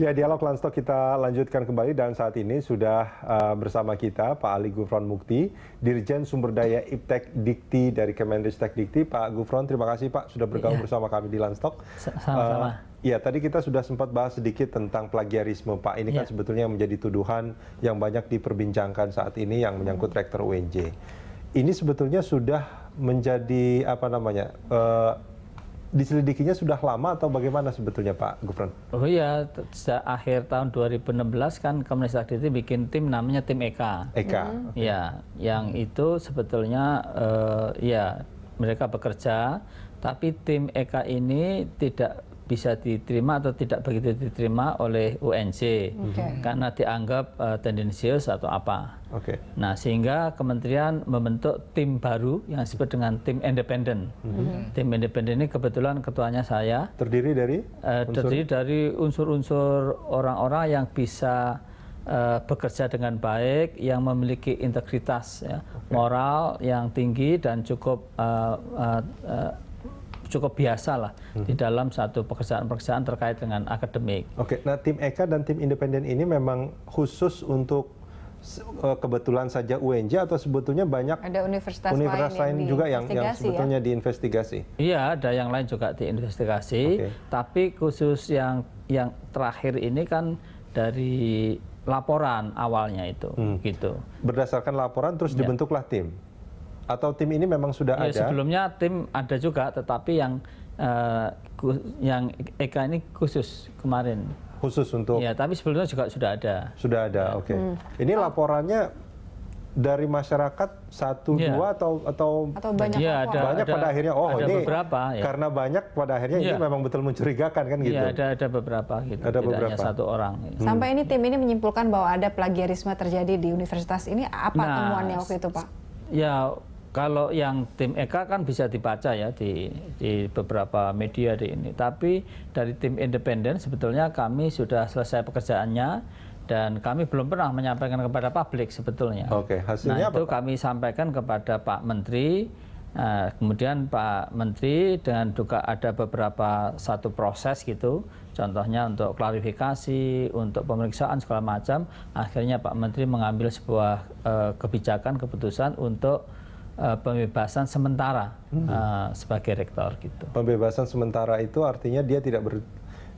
Ya, dialog Lantok kita lanjutkan kembali dan saat ini sudah uh, bersama kita Pak Ali Gufron Mukti, Dirjen Sumber Daya Iptek Dikti dari Kemendikbud Dikti. Pak Gufron, terima kasih Pak sudah bergabung ya. bersama kami di Lantok. Sama-sama. Uh, Ya, tadi kita sudah sempat bahas sedikit tentang plagiarisme, Pak. Ini ya. kan iya. sebetulnya menjadi tuduhan yang banyak diperbincangkan saat ini yang menyangkut hmm. rektor UNJ. Ini sebetulnya sudah menjadi apa namanya? Uh, diselidikinya sudah lama atau bagaimana sebetulnya Pak Gufron? Oh iya, sejak akhir tahun 2016 kan Komunis Aktiviti bikin tim namanya tim Eka. EK. Hmm. Okay. Ya, yang itu sebetulnya uh, ya mereka bekerja, tapi tim Eka ini tidak bisa diterima atau tidak begitu diterima oleh UNC okay. Mhm. karena dianggap uh, tendensius atau apa. Okay. Nah sehingga kementerian membentuk tim baru yang disebut dengan tim independen. Mm-hmm. Tim independen ini kebetulan ketuanya saya. Terdiri dari? Uh, unsur? Terdiri dari unsur-unsur orang-orang yang bisa uh, bekerja dengan baik, yang memiliki integritas ya, okay. moral yang tinggi dan cukup uh, uh, uh, cukup biasa lah hmm. di dalam satu pekerjaan-pekerjaan terkait dengan akademik. Oke, nah tim Eka dan tim independen ini memang khusus untuk e, kebetulan saja UNJ atau sebetulnya banyak ada universitas, universitas lain, lain yang juga yang, yang ya? sebetulnya ya? diinvestigasi. Iya, ada yang lain juga diinvestigasi, okay. tapi khusus yang yang terakhir ini kan dari laporan awalnya itu, hmm. gitu. Berdasarkan laporan terus ya. dibentuklah tim atau tim ini memang sudah ya, ada? Sebelumnya tim ada juga, tetapi yang uh, yang Eka ini khusus kemarin. Khusus untuk? Ya, tapi sebelumnya juga sudah ada. Sudah ada, ya. oke. Okay. Hmm. Ini laporannya dari masyarakat satu ya. dua atau atau, atau banyak ya, ada, banyak ada, pada akhirnya oh ada ini beberapa, ya. karena banyak pada akhirnya ya. ini memang betul mencurigakan kan ya, gitu. ya ada ada beberapa gitu. Ada Tidak beberapa. satu orang. Ya. Hmm. Sampai ini tim ini menyimpulkan bahwa ada plagiarisme terjadi di universitas ini apa nah, temuannya waktu itu pak? Ya kalau yang tim Eka kan bisa dibaca ya di, di beberapa media di ini. Tapi dari tim independen sebetulnya kami sudah selesai pekerjaannya dan kami belum pernah menyampaikan kepada publik sebetulnya. Oke, hasilnya nah, apa? itu kami sampaikan kepada Pak Menteri. Nah, kemudian Pak Menteri dengan juga ada beberapa satu proses gitu, contohnya untuk klarifikasi, untuk pemeriksaan segala macam, akhirnya Pak Menteri mengambil sebuah uh, kebijakan keputusan untuk Eh, pembebasan sementara hmm. uh, sebagai rektor gitu. Pembebasan sementara itu artinya dia tidak ber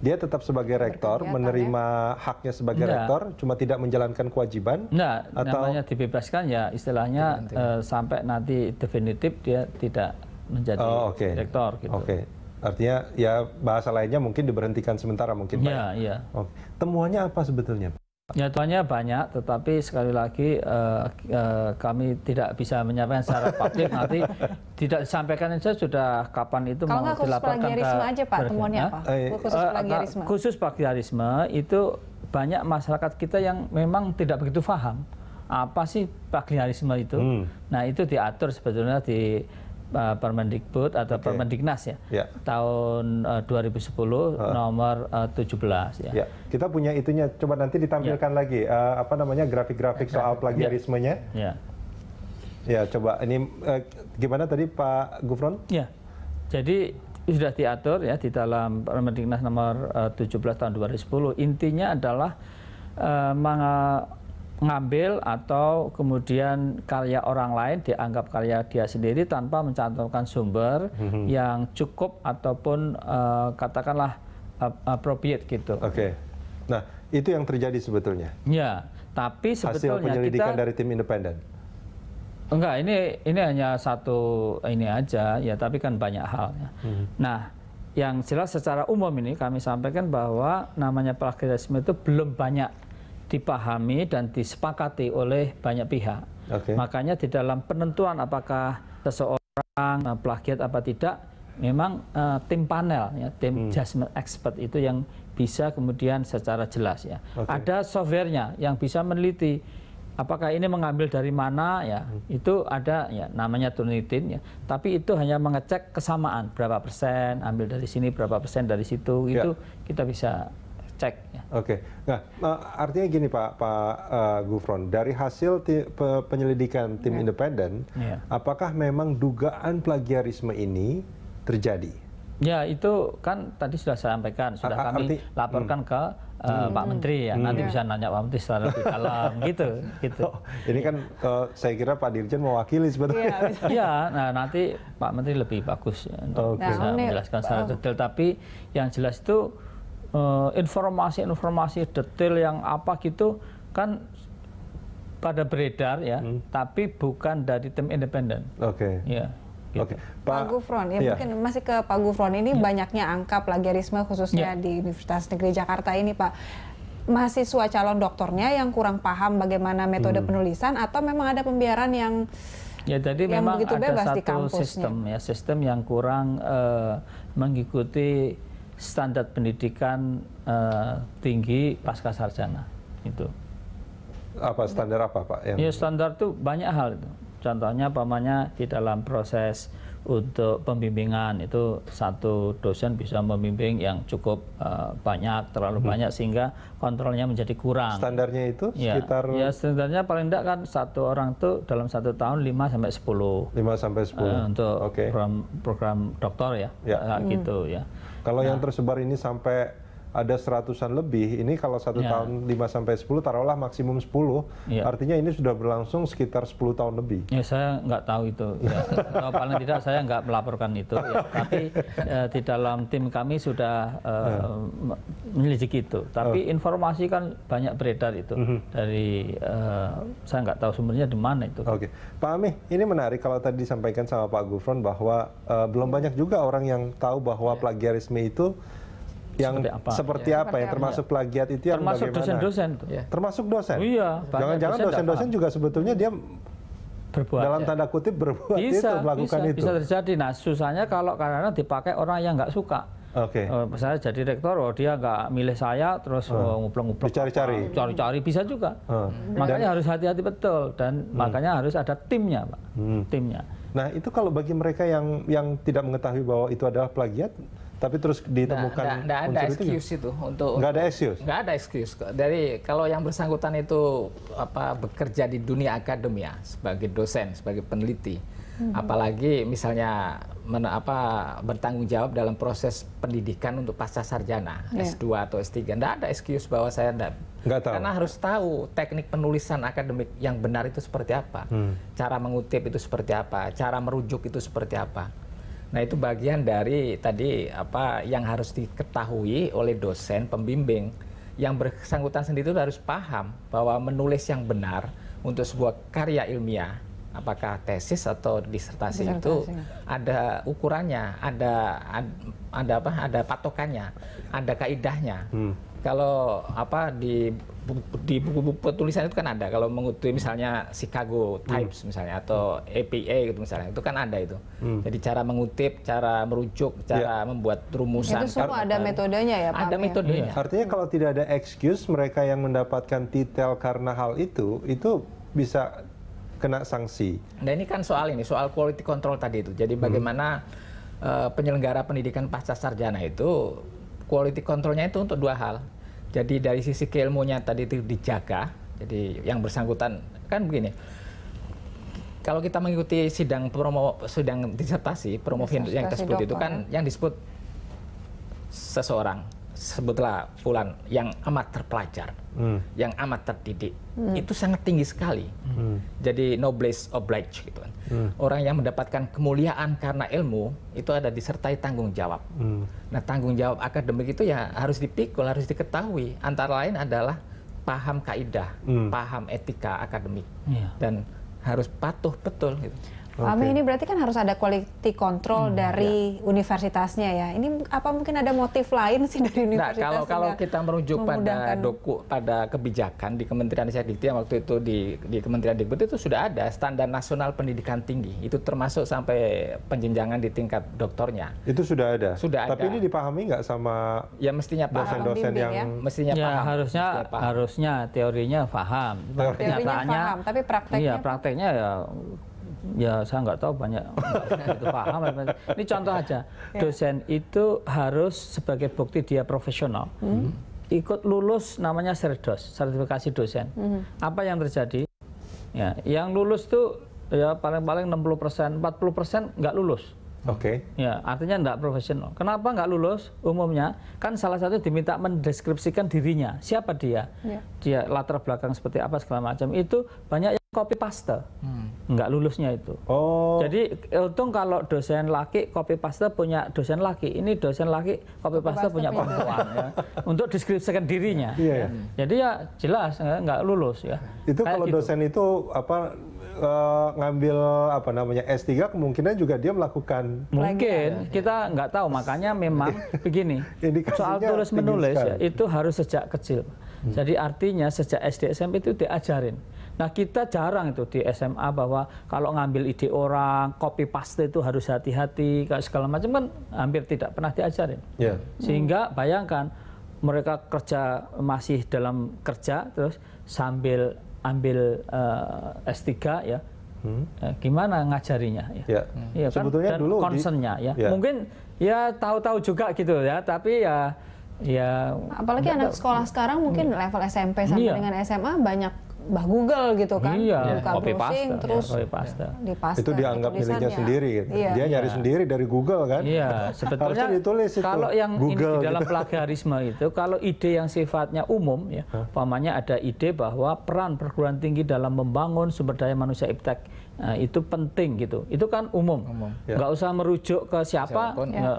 dia tetap sebagai rektor menerima ya? haknya sebagai Nggak. rektor cuma tidak menjalankan kewajiban Nah, atau namanya dibebaskan ya istilahnya uh, sampai nanti definitif dia tidak menjadi oh, okay. rektor gitu. Oke. Okay. Artinya ya bahasa lainnya mungkin diberhentikan sementara mungkin Pak. Ya? Iya, iya. Temuannya apa sebetulnya? Nyatanya banyak, tetapi sekali lagi uh, uh, kami tidak bisa menyampaikan secara publik nanti tidak disampaikan saja sudah kapan itu Kalau mau khusus dilaporkan ke, aja Pak, temuannya ya? apa? Eh, khusus plagiarisme. Uh, khusus plagiarisme itu banyak masyarakat kita yang memang tidak begitu paham apa sih plagiarisme itu. Hmm. Nah itu diatur sebetulnya di uh, Permendikbud atau okay. Permendiknas ya yeah. tahun uh, 2010 uh. nomor eh, uh, 17 ya. Yeah. Kita punya itunya coba nanti ditampilkan yeah. lagi uh, apa namanya grafik-grafik ya. soal plagiarismenya. Ya. Ya, coba ini uh, gimana tadi Pak Gufron? Ya. Jadi sudah diatur ya di dalam Permendiknas nomor uh, 17 tahun 2010. Intinya adalah uh, ngambil atau kemudian karya orang lain dianggap karya dia sendiri tanpa mencantumkan sumber hmm yang cukup ataupun uh, katakanlah uh, appropriate gitu. Oke. Okay. Nah, itu yang terjadi sebetulnya. Ya, tapi sebetulnya hasil penyelidikan kita, dari tim independen. Enggak, ini ini hanya satu ini aja ya, tapi kan banyak halnya. hmm Nah, yang jelas secara umum ini kami sampaikan bahwa namanya plagiarisme itu belum banyak dipahami dan disepakati oleh banyak pihak. Okay. Makanya di dalam penentuan apakah seseorang eh, plagiat apa tidak, memang uh, tim panel ya, tim hmm. judgment expert itu yang bisa kemudian secara jelas ya. Okay. Ada softwarenya yang bisa meneliti apakah ini mengambil dari mana ya. Hmm. Itu ada ya namanya Turnitin ya. Tapi itu hanya mengecek kesamaan berapa persen ambil dari sini berapa persen dari situ yeah. itu kita bisa cek. Ya. Oke, okay. nah eh, artinya gini Pak Pak uh, Gufron, dari hasil penyelidikan tim yeah. independen, yeah. apakah memang dugaan plagiarisme ini terjadi? Ya itu kan tadi sudah saya sampaikan, sudah A kami arti, laporkan hmm. ke uh, hmm. Pak Menteri ya. Nanti yeah. Hmm. bisa nanya Pak Menteri secara lebih dalam gitu, gitu. Oh, ini kan uh, saya kira Pak Dirjen mewakili sebetulnya. Iya, iya, nah nanti Pak Menteri lebih bagus ya, untuk okay. bisa nah, menjelaskan secara detail. Tapi yang jelas itu Eh, informasi-informasi detail yang apa gitu kan pada beredar ya, hmm. tapi bukan dari tim independen. Oke. Okay. Ya. Gitu. Oke. Okay. Pak, Pak Gufron, ya, ya mungkin masih ke Pak Gufron ini ya. banyaknya angka plagiarisme khususnya ya. di Universitas Negeri Jakarta ini Pak. Mahasiswa calon doktornya yang kurang paham bagaimana metode hmm. penulisan atau memang ada pembiaran yang Ya, jadi yang memang begitu bebas satu di kampusnya. sistem ya, sistem yang kurang uh, mengikuti standar pendidikan uh, tinggi pasca sarjana itu. Apa standar apa pak? Yang... Ya standar itu banyak hal itu. Contohnya pamannya di dalam proses untuk pembimbingan itu satu dosen bisa membimbing yang cukup uh, banyak terlalu hmm. banyak sehingga kontrolnya menjadi kurang standarnya itu ya, sekitar ya standarnya paling tidak kan satu orang itu dalam satu tahun 5 sampai 10 5 sampai 10 uh, eh, untuk okay. program program doktor ya, ya. hmm. gitu ya kalau nah, yang tersebar ini sampai ada seratusan lebih, ini kalau satu ya. tahun 5 sampai 10 taruhlah maksimum 10, ya. artinya ini sudah berlangsung sekitar 10 tahun lebih. Ya saya nggak tahu itu, ya, atau paling tidak saya nggak melaporkan itu, ya. tapi eh, di dalam tim kami sudah eh, ya. menyelidiki itu. Tapi oh. informasi kan banyak beredar itu mm -hmm. dari eh, saya nggak tahu sumbernya di mana itu. Oke, okay. Pak Ami, ini menarik kalau tadi disampaikan sama Pak Gufron bahwa eh, belum banyak juga orang yang tahu bahwa ya. plagiarisme itu yang seperti apa, seperti ya. apa ya termasuk iya. plagiat itu yang termasuk dosen-dosen ya. termasuk dosen oh, iya jangan-jangan dosen-dosen juga sebetulnya dia berbuat dalam ya. tanda kutip berbuat bisa, itu melakukan bisa, itu bisa terjadi nah susahnya kalau karena dipakai orang yang nggak suka Oke. Okay. Uh, eh, saya jadi rektor, oh dia nggak milih saya, terus uh, ngupleng-ngupleng. cari cari Cari-cari bisa juga. Uh. Makanya dan, harus hati-hati betul dan hmm. makanya harus ada timnya, pak. Hmm. Timnya. Nah itu kalau bagi mereka yang yang tidak mengetahui bahwa itu adalah plagiat, tapi terus ditemukan nggak, nggak, ada excuse itu, ya? itu untuk nggak ada excuse. Nggak ada excuse. Dari kalau yang bersangkutan itu apa bekerja di dunia akademia ya, sebagai dosen, sebagai peneliti, hmm. apalagi misalnya men, apa bertanggung jawab dalam proses pendidikan untuk pasca sarjana yeah. S2 atau S3, nggak ada excuse bahwa saya nggak Nggak tahu. Karena harus tahu teknik penulisan akademik yang benar itu seperti apa, hmm. cara mengutip itu seperti apa, cara merujuk itu seperti apa. Nah, itu bagian dari tadi apa yang harus diketahui oleh dosen pembimbing yang bersangkutan sendiri itu harus paham bahwa menulis yang benar untuk sebuah karya ilmiah apakah tesis atau disertasi, disertasi. itu ada ukurannya, ada ada apa? ada patokannya, ada kaidahnya. Hmm. Kalau apa di di buku-buku tulisan itu kan ada kalau mengutip misalnya Chicago Times hmm. misalnya atau APA gitu misalnya itu kan ada itu hmm. jadi cara mengutip cara merujuk cara yeah. membuat rumusan itu semua ada metodenya ya Pak ada ya? metodenya ya. artinya kalau tidak ada excuse mereka yang mendapatkan detail karena hal itu itu bisa kena sanksi nah ini kan soal ini soal quality control tadi itu jadi hmm. bagaimana hmm. uh, penyelenggara pendidikan pasca sarjana itu quality controlnya itu untuk dua hal jadi dari sisi keilmunya tadi itu dijaga. Jadi yang bersangkutan kan begini. Kalau kita mengikuti sidang promo sidang disertasi, promosi yang tersebut itu kan ya. yang disebut seseorang sebutlah Fulan yang amat terpelajar, hmm. yang amat terdidik, hmm. itu sangat tinggi sekali. Hmm. Jadi noblesse oblige gitu kan. Hmm. Orang yang mendapatkan kemuliaan karena ilmu itu ada disertai tanggung jawab. Hmm. Nah tanggung jawab akademik itu ya harus dipikul, harus diketahui. Antara lain adalah paham kaidah, hmm. paham etika akademik, yeah. dan harus patuh betul. Gitu. Pak Ami ini berarti kan harus ada quality control hmm, dari ya. universitasnya ya. Ini apa mungkin ada motif lain sih dari nah, universitas? Nah, kalau kalau kita merujuk pada doku pada kebijakan di Kementerian Dikti yang waktu itu di di Kementerian Dikbud itu sudah ada standar nasional pendidikan tinggi. Itu termasuk sampai penjenjangan di tingkat doktornya. Itu sudah ada. Sudah ada. Tapi ini dipahami nggak sama ya mestinya dosen-dosen yang ya? mestinya ya, paham. harusnya paham. harusnya teorinya paham. Teorinya, teorinya paham, tapi prakteknya Iya, prakteknya ya Ya saya nggak tahu banyak itu paham. Ini contoh aja, ya. dosen itu harus sebagai bukti dia profesional. Hmm. Ikut lulus namanya serdos, sertifikasi dosen. Hmm. Apa yang terjadi? Ya, yang lulus tuh ya paling-paling 60 persen, 40 persen nggak lulus. Oke. Okay. Ya, artinya nggak profesional. Kenapa nggak lulus? Umumnya kan salah satu diminta mendeskripsikan dirinya. Siapa dia? Yeah. Dia latar belakang seperti apa segala macam. Itu banyak yang copy paste. Hmm. Nggak lulusnya itu. Oh. Jadi untung kalau dosen laki copy paste punya dosen laki, ini dosen laki copy paste, copy paste punya iya. perempuan ya. Untuk deskripsikan dirinya. Yeah, Hmm. Iya. Jadi ya jelas eh, nggak lulus ya. Itu Kayak kalau gitu. dosen itu apa uh, ngambil apa namanya S3 kemungkinan juga dia melakukan mungkin ya, kita nggak tahu makanya memang begini. soal tulis menulis ya, itu harus sejak kecil. Hmm. Jadi artinya sejak SD SMP itu diajarin. Nah kita jarang itu di SMA bahwa kalau ngambil ide orang, copy paste itu harus hati-hati, segala macam kan hampir tidak pernah diajarin. Yeah. Sehingga bayangkan mereka kerja masih dalam kerja terus sambil ambil uh, eh, S3 ya, hmm. Eh, gimana ngajarinya ya, ya. ya kan? sebetulnya dan dulu concernnya ya. ya mungkin ya tahu-tahu juga gitu ya tapi ya ya apalagi anak sekolah sekarang mungkin hmm. level SMP sampai ya. dengan SMA banyak bah Google gitu kan iya. buka copy browsing pasta. Iya, terus ya, pasta. di pasta itu dianggap miliknya sendiri gitu. iya. dia nyari iya. sendiri dari Google kan iya sebetulnya itu kalau yang Google, ini di gitu. dalam gitu. plagiarisme itu kalau ide yang sifatnya umum ya umpamanya ada ide bahwa peran perguruan tinggi dalam membangun sumber daya manusia iptek Nah, itu penting gitu. Itu kan umum. umum ya. Nggak usah merujuk ke siapa, Siapapun, ya,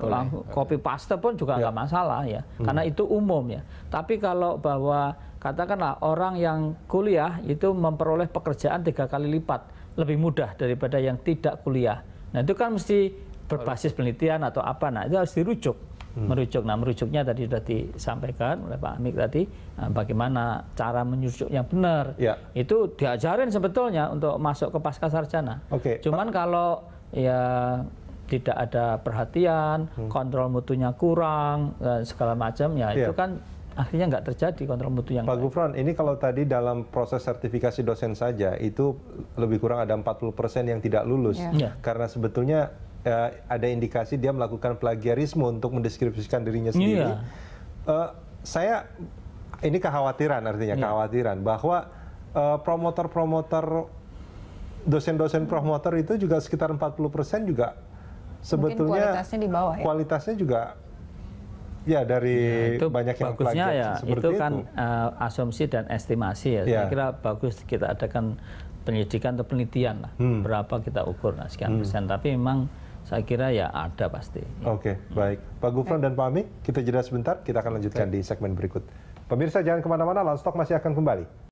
copy paste pun juga ya. nggak masalah ya. Hmm. Karena itu umum ya. Tapi kalau bahwa katakanlah orang yang kuliah itu memperoleh pekerjaan tiga kali lipat lebih mudah daripada yang tidak kuliah. Nah itu kan mesti berbasis penelitian atau apa. Nah itu harus dirujuk. Hmm. merujuk. Nah, merujuknya tadi sudah disampaikan oleh Pak Amik tadi eh, bagaimana cara menyusuk yang benar. Ya. Itu diajarin sebetulnya untuk masuk ke pasca sarjana. Oke. Okay. Cuman pa kalau ya tidak ada perhatian, hmm. kontrol mutunya kurang, dan eh, segala macam ya, ya itu kan akhirnya nggak terjadi kontrol mutu yang Pak Gufron, ini kalau tadi dalam proses sertifikasi dosen saja itu lebih kurang ada 40% yang tidak lulus. Ya. Ya. Karena sebetulnya uh, ada indikasi dia melakukan plagiarisme untuk mendeskripsikan dirinya sendiri. Iya. Uh, saya ini kekhawatiran artinya iya. kekhawatiran bahwa promotor eh, promotor-promotor dosen-dosen promotor itu juga sekitar 40% juga sebetulnya kualitasnya di bawah ya. Kualitasnya juga Ya dari ya, itu banyak yang bagusnya ya seperti itu kan itu. Uh, asumsi dan estimasi ya. ya. Saya iya. kira bagus kita adakan penyidikan atau penelitian lah hmm. berapa kita ukur nah sekian hmm. persen. Tapi memang saya kira ya ada pasti. Oke, okay, hmm. baik. Pak Gufron dan Pak Ami, kita jeda sebentar, kita akan lanjutkan okay. di segmen berikut. Pemirsa jangan kemana-mana, Lanstok masih akan kembali.